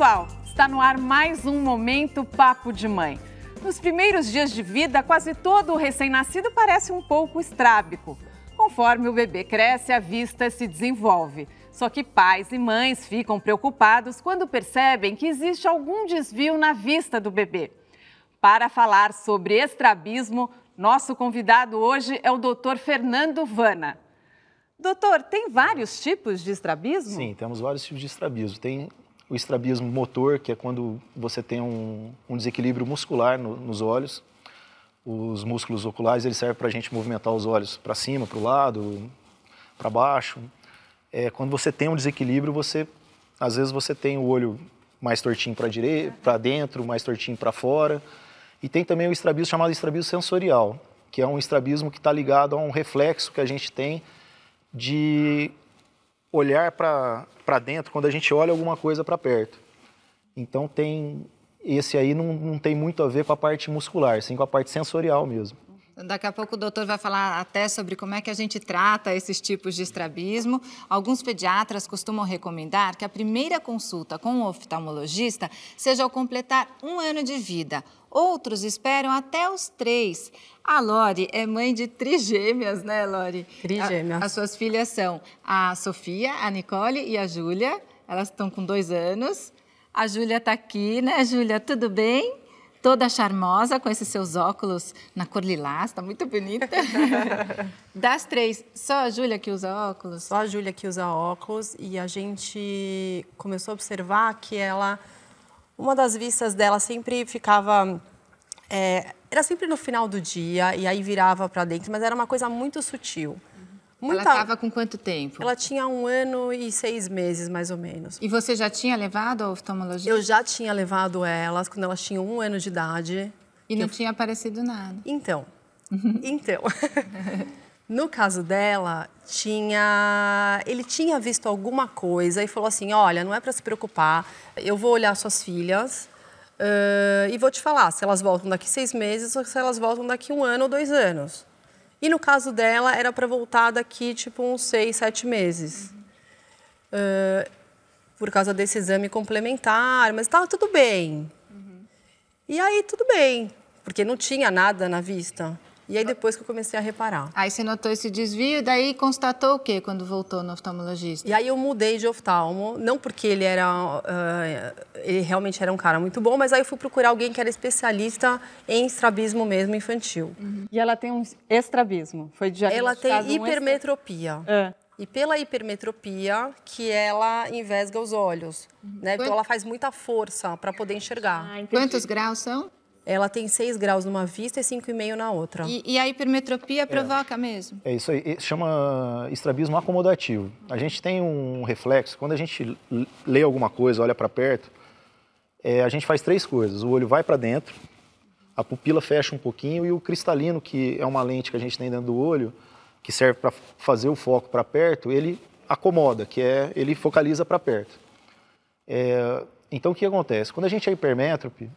pessoal, está no ar mais um momento Papo de Mãe. Nos primeiros dias de vida, quase todo o recém-nascido parece um pouco estrábico. Conforme o bebê cresce, a vista se desenvolve. Só que pais e mães ficam preocupados quando percebem que existe algum desvio na vista do bebê. Para falar sobre estrabismo, nosso convidado hoje é o Dr. Fernando Vana. Doutor, tem vários tipos de estrabismo? Sim, temos vários tipos de estrabismo. Tem o estrabismo motor, que é quando você tem um, um desequilíbrio muscular no, nos olhos. Os músculos oculares eles servem para a gente movimentar os olhos para cima, para o lado, para baixo. É, quando você tem um desequilíbrio, você às vezes você tem o olho mais tortinho para direita, para dentro, mais tortinho para fora. E tem também o estrabismo chamado estrabismo sensorial, que é um estrabismo que está ligado a um reflexo que a gente tem de olhar para dentro quando a gente olha alguma coisa para perto. Então tem esse aí não, não tem muito a ver com a parte muscular, sim com a parte sensorial mesmo. Daqui a pouco o doutor vai falar até sobre como é que a gente trata esses tipos de estrabismo. Alguns pediatras costumam recomendar que a primeira consulta com o oftalmologista seja ao completar um ano de vida. Outros esperam até os três. A Lore é mãe de trigêmeas, né, Lore? Trigêmeas. As suas filhas são a Sofia, a Nicole e a Júlia. Elas estão com dois anos. A Júlia está aqui, né, Júlia? Tudo bem? toda charmosa, com esses seus óculos na cor lilás, tá muito bonita. das três, só a Júlia que usa óculos? Só a Júlia que usa óculos e a gente começou a observar que ela, uma das vistas dela sempre ficava, é, era sempre no final do dia e aí virava para dentro, mas era uma coisa muito sutil. Muita... Ela estava com quanto tempo? Ela tinha um ano e seis meses, mais ou menos. E você já tinha levado a oftalmologia Eu já tinha levado elas quando elas tinham um ano de idade. E não eu... tinha aparecido nada. Então, então. No caso dela, tinha, ele tinha visto alguma coisa e falou assim: olha, não é para se preocupar, eu vou olhar suas filhas uh, e vou te falar se elas voltam daqui seis meses ou se elas voltam daqui um ano ou dois anos. E no caso dela, era para voltar daqui, tipo, uns seis, sete meses. Uhum. Uh, por causa desse exame complementar, mas estava tudo bem. Uhum. E aí, tudo bem, porque não tinha nada na vista. E aí depois que eu comecei a reparar. Aí você notou esse desvio e daí constatou o quê quando voltou no oftalmologista? E aí eu mudei de oftalmo, não porque ele era... Uh, ele realmente era um cara muito bom, mas aí eu fui procurar alguém que era especialista em estrabismo mesmo infantil. Uhum. E ela tem um estrabismo, foi diagnosticado Ela tem hipermetropia. Um ah. é e pela hipermetropia que ela envesga os olhos, uhum. né? Quanto? Então ela faz muita força para poder enxergar. Ah, Quantos graus são? ela tem 6 graus numa vista e 5,5 na outra. E, e, a hipermetropia é. provoca é. mesmo? É isso aí, chama estrabismo acomodativo. A gente tem um reflexo, quando a gente lê alguma coisa, olha para perto, é, a gente faz três coisas. O olho vai para dentro, a pupila fecha um pouquinho e o cristalino, que é uma lente que a gente tem dentro do olho, que serve para fazer o foco para perto, ele acomoda, que é ele focaliza para perto. É, então, o que acontece? Quando a gente é hipermétrope,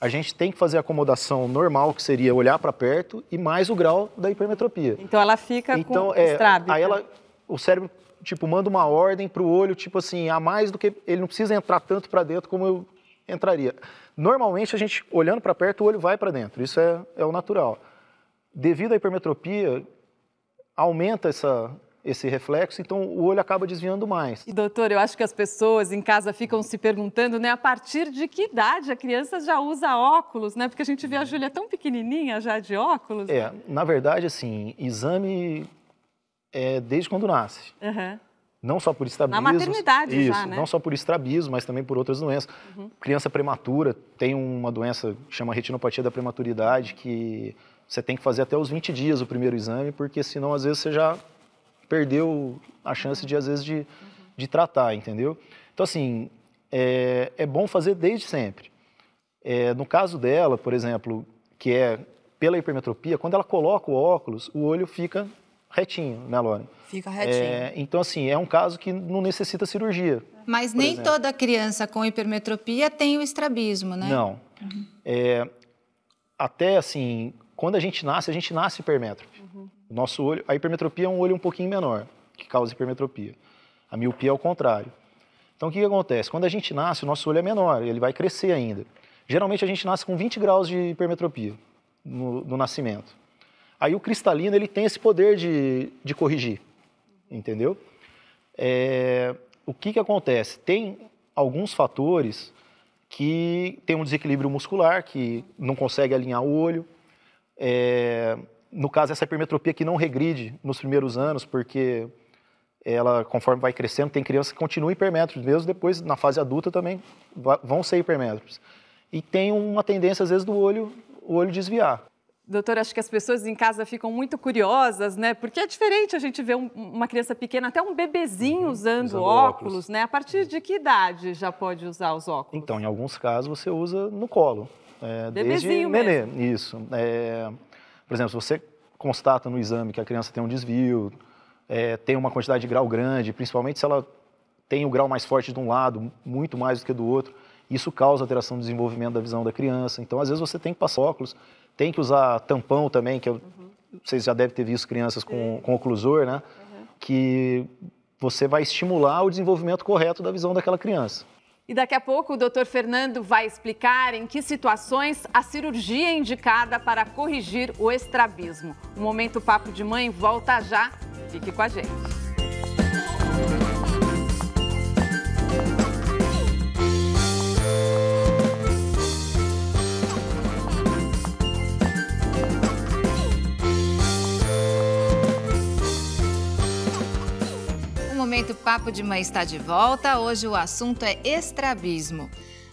a gente tem que fazer a acomodação normal, que seria olhar para perto, e mais o grau da hipermetropia. Então ela fica então, com é, estrábica. Aí ela, o cérebro, tipo, manda uma ordem para o olho, tipo assim, a mais do que... Ele não precisa entrar tanto para dentro como eu entraria. Normalmente, a gente, olhando para perto, o olho vai para dentro. Isso é, é o natural. Devido à hipermetropia, aumenta essa, esse reflexo, então o olho acaba desviando mais. E doutor, eu acho que as pessoas em casa ficam se perguntando, né, a partir de que idade a criança já usa óculos, né? Porque a gente vê a uhum. Júlia tão pequenininha já de óculos. É, na verdade, assim, exame é desde quando nasce. Uhum. Não só por estrabismo. Na maternidade isso, já, né? Não só por estrabismo, mas também por outras doenças. Uhum. Criança prematura tem uma doença que chama retinopatia da prematuridade, que você tem que fazer até os 20 dias o primeiro exame, porque senão às vezes você já perdeu a chance de, às vezes, de, de tratar, entendeu? Então, assim, é, é bom fazer desde sempre. É, no caso dela, por exemplo, que é pela hipermetropia, quando ela coloca o óculos, o olho fica retinho, né, Lore? Fica retinho. É, então, assim, é um caso que não necessita cirurgia. Mas nem exemplo. toda criança com hipermetropia tem o estrabismo, né? Não. Uhum. É, até, assim, quando a gente nasce, a gente nasce hipermétrope. Uhum. Nosso olho, a hipermetropia é um olho um pouquinho menor, que causa hipermetropia. A miopia é o contrário. Então, o que, que acontece? Quando a gente nasce, o nosso olho é menor, ele vai crescer ainda. Geralmente, a gente nasce com 20 graus de hipermetropia no, no nascimento. Aí, o cristalino, ele tem esse poder de, de corrigir, entendeu? É, o que, que acontece? Tem alguns fatores que tem um desequilíbrio muscular, que não consegue alinhar o olho, é, no caso, essa hipermetropia que não regride nos primeiros anos, porque ela, conforme vai crescendo, tem crianças que continuam hipermétropes, mesmo depois, na fase adulta também, vão ser hipermétropes. E tem uma tendência, às vezes, do olho, o olho desviar. Doutor, acho que as pessoas em casa ficam muito curiosas, né? Porque é diferente a gente ver um, uma criança pequena, até um bebezinho uhum, usando, usando óculos, óculos, né? A partir de que idade já pode usar os óculos? Então, em alguns casos, você usa no colo. É, bebezinho desde nenê, mesmo. isso. É, por exemplo, se você constata no exame que a criança tem um desvio, é, tem uma quantidade de grau grande, principalmente se ela tem o grau mais forte de um lado, muito mais do que do outro, isso causa alteração do desenvolvimento da visão da criança. Então, às vezes, você tem que passar óculos, tem que usar tampão também, que eu, uhum. vocês já devem ter visto crianças com, com oclusor, né? Uhum. Que você vai estimular o desenvolvimento correto da visão daquela criança. E daqui a pouco o doutor Fernando vai explicar em que situações a cirurgia é indicada para corrigir o estrabismo. O Momento Papo de Mãe volta já. Fique com a gente. O Papo de Mãe está de volta. Hoje o assunto é estrabismo.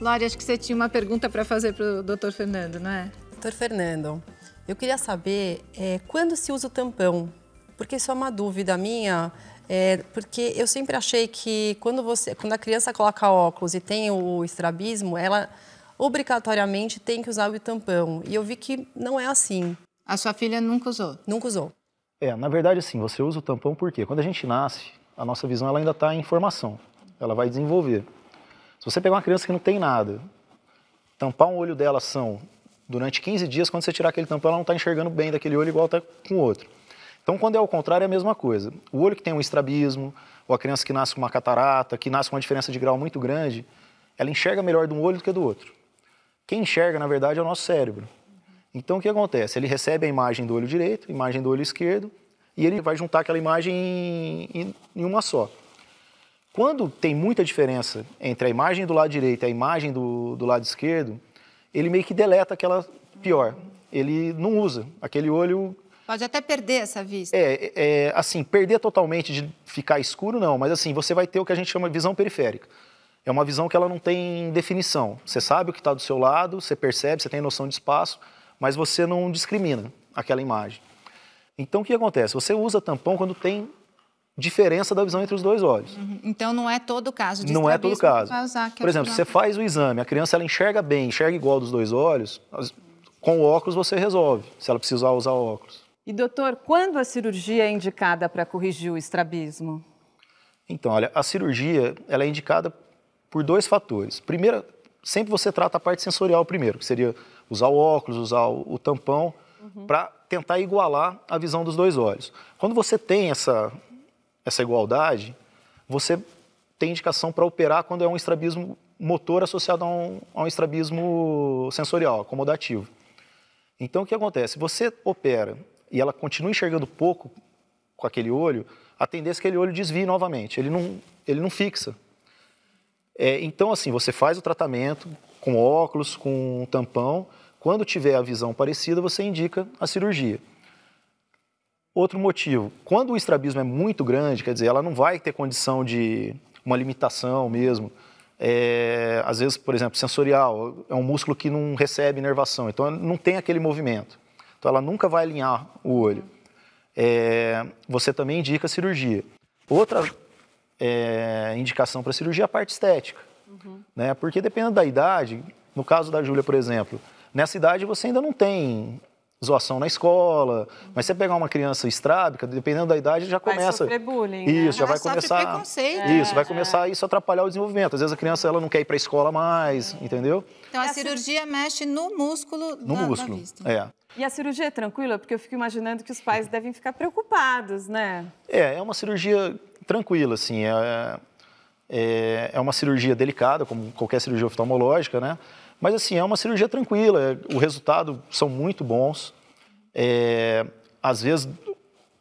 Lore, acho que você tinha uma pergunta para fazer para o doutor Fernando, não é? Doutor Fernando, eu queria saber é, quando se usa o tampão? Porque isso é uma dúvida minha, é, porque eu sempre achei que quando, você, quando a criança coloca óculos e tem o estrabismo, ela obrigatoriamente tem que usar o tampão. E eu vi que não é assim. A sua filha nunca usou? Nunca usou. É, na verdade, assim, você usa o tampão porque quando a gente nasce, a nossa visão ela ainda está em formação. Ela vai desenvolver. Se você pegar uma criança que não tem nada, tampar um olho dela são durante 15 dias, quando você tirar aquele tampão, ela não está enxergando bem daquele olho igual está com o outro. Então, quando é ao contrário, é a mesma coisa. O olho que tem um estrabismo, ou a criança que nasce com uma catarata, que nasce com uma diferença de grau muito grande, ela enxerga melhor de um olho do que do outro. Quem enxerga, na verdade, é o nosso cérebro. Então, o que acontece? Ele recebe a imagem do olho direito, imagem do olho esquerdo, e ele vai juntar aquela imagem em, em uma só. Quando tem muita diferença entre a imagem do lado direito e a imagem do, do lado esquerdo, ele meio que deleta aquela pior. Ele não usa. Aquele olho. Pode até perder essa vista. É, é, assim, perder totalmente de ficar escuro, não, mas assim, você vai ter o que a gente chama de visão periférica. É uma visão que ela não tem definição. Você sabe o que está do seu lado, você percebe, você tem noção de espaço, mas você não discrimina aquela imagem. Então, o que acontece? Você usa tampão quando tem diferença da visão entre os dois olhos. Uhum. Então, não é todo o caso de Não é todo caso. Por exemplo, você faz o exame, a criança ela enxerga bem, enxerga igual dos dois olhos, com o óculos você resolve, se ela precisar usar óculos. E, doutor, quando a cirurgia é indicada para corrigir o estrabismo? Então, olha, a cirurgia ela é indicada por dois fatores. Primeiro, sempre você trata a parte sensorial primeiro, que seria usar o óculos, usar o, o tampão, uhum. para tentar igualar a visão dos dois olhos. Quando você tem essa, essa igualdade, você tem indicação para operar quando é um estrabismo motor associado a um, a um estrabismo sensorial, acomodativo. Então, o que acontece? Você opera e ela continua enxergando pouco com aquele olho, a tendência é que aquele olho desvie novamente, ele não, ele não fixa. É, então, assim, você faz o tratamento com óculos, com tampão, quando tiver a visão parecida, você indica a cirurgia. Outro motivo, quando o estrabismo é muito grande, quer dizer, ela não vai ter condição de uma limitação mesmo. É, às vezes, por exemplo, sensorial, é um músculo que não recebe inervação, então não tem aquele movimento. Então ela nunca vai alinhar o olho. É, você também indica cirurgia. Outra é, indicação para cirurgia é a parte estética. Uhum. Né? Porque dependendo da idade, no caso da Júlia, por exemplo, Nessa idade você ainda não tem zoação na escola, uhum. mas você pegar uma criança estrábica, dependendo da idade, já começa. Vai bullying, isso, né? já vai ah, começar. Preconceito. Isso, é, vai né? começar é. isso atrapalhar o desenvolvimento. Às vezes a criança ela não quer ir para a escola mais, é. entendeu? Então a cirurgia mexe no músculo no da, músculo. Da vista. É. E a cirurgia é tranquila? Porque eu fico imaginando que os pais devem ficar preocupados, né? É, é uma cirurgia tranquila, assim. É, é, é uma cirurgia delicada, como qualquer cirurgia oftalmológica, né? Mas assim, é uma cirurgia tranquila, é, o resultado são muito bons. É, às vezes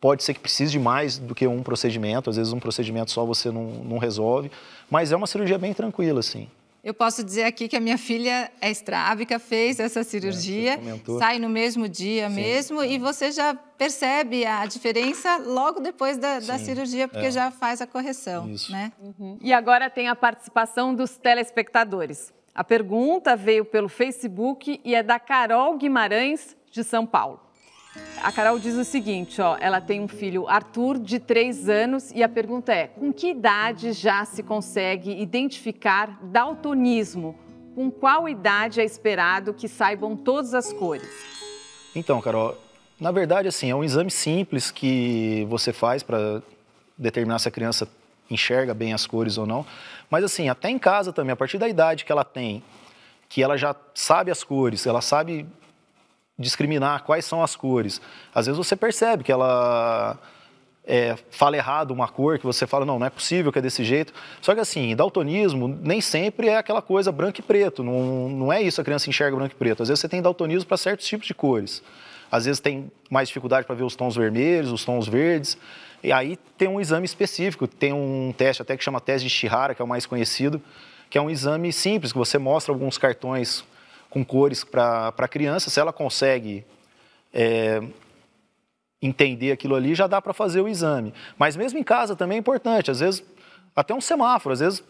pode ser que precise de mais do que um procedimento, às vezes um procedimento só você não, não resolve, mas é uma cirurgia bem tranquila, assim. Eu posso dizer aqui que a minha filha é estrábica, fez essa cirurgia, é, sai no mesmo dia Sim. mesmo, é. e você já percebe a diferença logo depois da, da cirurgia, porque é. já faz a correção. Isso. Né? Uhum. E agora tem a participação dos telespectadores. A pergunta veio pelo Facebook e é da Carol Guimarães, de São Paulo. A Carol diz o seguinte, ó, ela tem um filho, Arthur, de 3 anos, e a pergunta é: com que idade já se consegue identificar daltonismo? Com qual idade é esperado que saibam todas as cores? Então, Carol, na verdade, assim, é um exame simples que você faz para determinar se a criança enxerga bem as cores ou não. Mas assim, até em casa também, a partir da idade que ela tem, que ela já sabe as cores, ela sabe discriminar quais são as cores. Às vezes você percebe que ela é, fala errado uma cor, que você fala, não, não é possível que é desse jeito. Só que assim, daltonismo nem sempre é aquela coisa branco e preto, não, não é isso a criança enxerga branco e preto. Às vezes você tem daltonismo para certos tipos de cores às vezes tem mais dificuldade para ver os tons vermelhos, os tons verdes. E aí tem um exame específico, tem um teste até que chama teste de Shihara, que é o mais conhecido, que é um exame simples, que você mostra alguns cartões com cores para a criança, se ela consegue é, entender aquilo ali, já dá para fazer o exame. Mas mesmo em casa também é importante, às vezes, até um semáforo, às vezes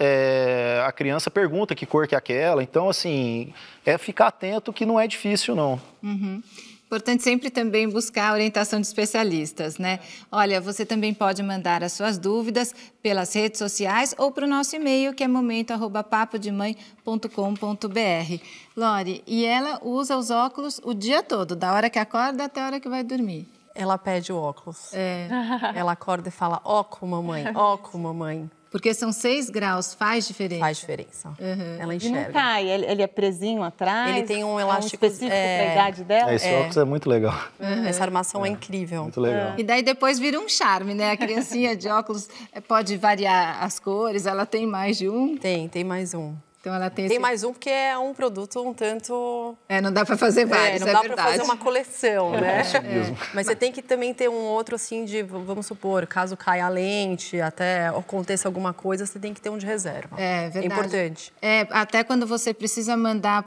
é, a criança pergunta que cor que é aquela. Então, assim, é ficar atento que não é difícil, não. Uhum. Importante sempre também buscar a orientação de especialistas, né? Olha, você também pode mandar as suas dúvidas pelas redes sociais ou para o nosso e-mail, que é momento.papodemãe.com.br. Lore, e ela usa os óculos o dia todo, da hora que acorda até a hora que vai dormir. Ela pede o óculos. É. Ela acorda e fala, óculos, mamãe, óculos, mamãe. Porque são seis graus, faz diferença? Faz diferença. Uhum. Ela enxerga. E não cai, ele, ele, é presinho atrás? Ele tem um elástico... É um específico é... a idade dela? É, esse é. óculos é muito legal. Uhum. Essa armação é, é incrível. Muito legal. E daí depois vira um charme, né? A criancinha de óculos é, pode variar as cores, ela tem mais de um? Tem, tem mais um. Então ela tem. Tem esse... mais um porque é um produto um tanto. É, não dá para fazer é, vários, é, não é dá para fazer uma coleção, é né? É mesmo. Mas você tem que também ter um outro assim de, vamos supor, caso caia a lente, até aconteça alguma coisa, você tem que ter um de reserva. É, é verdade. É importante. É até quando você precisa mandar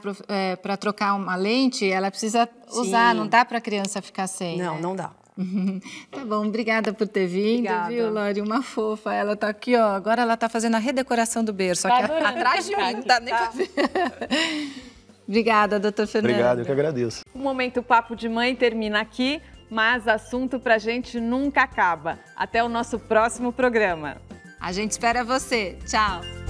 para trocar uma lente, ela precisa Sim. usar. Não dá para criança ficar sem. Não, né? não dá. tá bom, obrigada por ter vindo, obrigada. viu, Lori? Uma fofa. Ela tá aqui, ó. Agora ela tá fazendo a redecoração do berço, tá aqui adorando, atrás de mim, tá nem tá. pra ver. obrigada, doutor Fernando. Obrigado, eu que agradeço. O momento Papo de Mãe termina aqui, mas assunto pra gente nunca acaba. Até o nosso próximo programa. A gente espera você. Tchau.